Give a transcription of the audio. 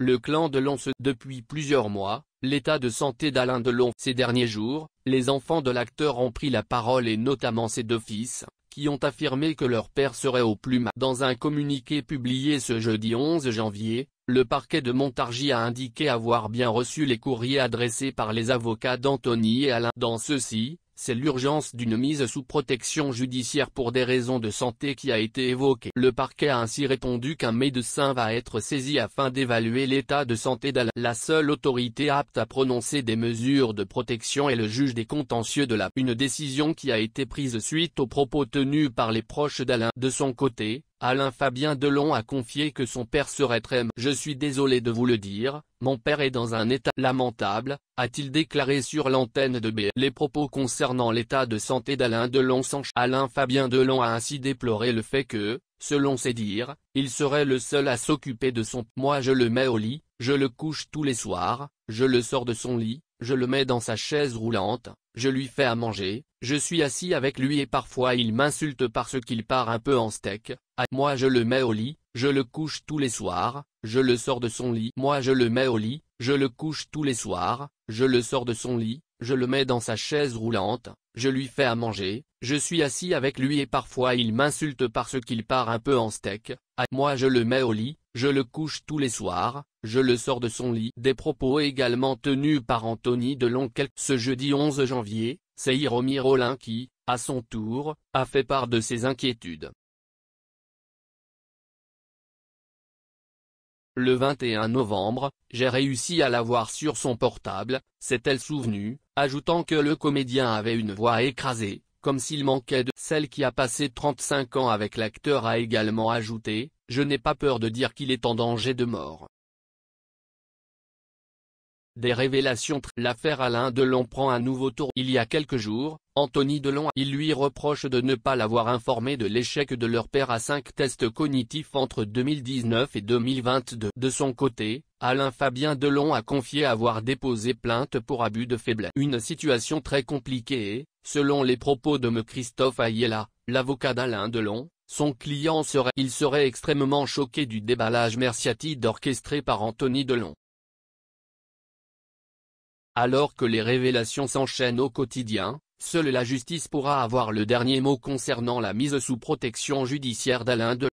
le clan de se depuis plusieurs mois, l'état de santé d'Alain Delon ces derniers jours, les enfants de l'acteur ont pris la parole et notamment ses deux fils, qui ont affirmé que leur père serait au mal. Dans un communiqué publié ce jeudi 11 janvier, le parquet de Montargis a indiqué avoir bien reçu les courriers adressés par les avocats d'Anthony et Alain. Dans ceux-ci, c'est l'urgence d'une mise sous protection judiciaire pour des raisons de santé qui a été évoquée. Le parquet a ainsi répondu qu'un médecin va être saisi afin d'évaluer l'état de santé d'Alain. La seule autorité apte à prononcer des mesures de protection est le juge des contentieux de la. Une décision qui a été prise suite aux propos tenus par les proches d'Alain. De son côté, Alain Fabien Delon a confié que son père serait très « Je suis désolé de vous le dire, mon père est dans un état lamentable », a-t-il déclaré sur l'antenne de B. Les propos concernant l'état de santé d'Alain Delon s'enchaînent. Alain Fabien Delon a ainsi déploré le fait que, selon ses dires, il serait le seul à s'occuper de son « Moi je le mets au lit, je le couche tous les soirs, je le sors de son lit, je le mets dans sa chaise roulante, je lui fais à manger, je suis assis avec lui et parfois il m'insulte parce qu'il part un peu en steak, moi je le mets au lit, je le couche tous les soirs, je le sors de son lit, moi je le mets au lit, je le couche tous les soirs, je le sors de son lit, je le mets dans sa chaise roulante, je lui fais à manger, je suis assis avec lui et parfois il m'insulte parce qu'il part un peu en steak, moi je le mets au lit, je le couche tous les soirs, je le sors de son lit. Des propos également tenus par Anthony Delonquel. ce jeudi 11 janvier, c'est Hiromi Rollin qui, à son tour, a fait part de ses inquiétudes. Le 21 novembre, j'ai réussi à la voir sur son portable, s'est-elle souvenue, ajoutant que le comédien avait une voix écrasée, comme s'il manquait de celle qui a passé 35 ans avec l'acteur a également ajouté, je n'ai pas peur de dire qu'il est en danger de mort. Des révélations L'affaire Alain Delon prend un nouveau tour Il y a quelques jours, Anthony Delon il lui reproche de ne pas l'avoir informé de l'échec de leur père à cinq tests cognitifs entre 2019 et 2022. De son côté, Alain Fabien Delon a confié avoir déposé plainte pour abus de faiblesse. Une situation très compliquée, selon les propos de M. Christophe Ayella, l'avocat d'Alain Delon, son client serait il serait extrêmement choqué du déballage Merciati orchestré par Anthony Delon. Alors que les révélations s'enchaînent au quotidien, seule la justice pourra avoir le dernier mot concernant la mise sous protection judiciaire d'Alain